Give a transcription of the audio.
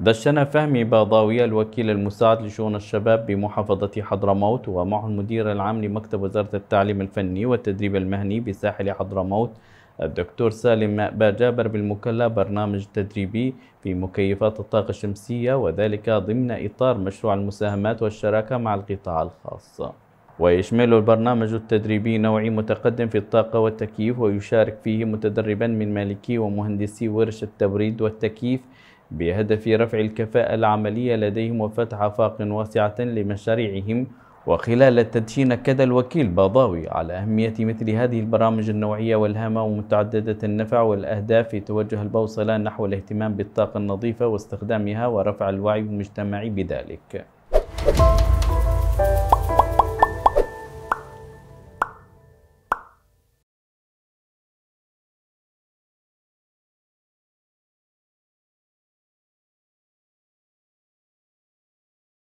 دشنا فهمي باضاوية الوكيل المساعد لشؤون الشباب بمحافظة حضرموت ومعه المدير العام لمكتب وزارة التعليم الفني والتدريب المهني بساحل حضرموت الدكتور سالم باجابر جابر بالمكلا برنامج تدريبي في مكيفات الطاقة الشمسية وذلك ضمن إطار مشروع المساهمات والشراكة مع القطاع الخاص ويشمل البرنامج التدريبي نوعي متقدم في الطاقة والتكييف ويشارك فيه متدربا من مالكي ومهندسي ورش التبريد والتكييف بهدف رفع الكفاءة العملية لديهم وفتح آفاق واسعة لمشاريعهم وخلال التدشين أكد الوكيل باضاوي على أهمية مثل هذه البرامج النوعية والهامة ومتعددة النفع والأهداف في توجه البوصلة نحو الاهتمام بالطاقة النظيفة واستخدامها ورفع الوعي المجتمعي بذلك.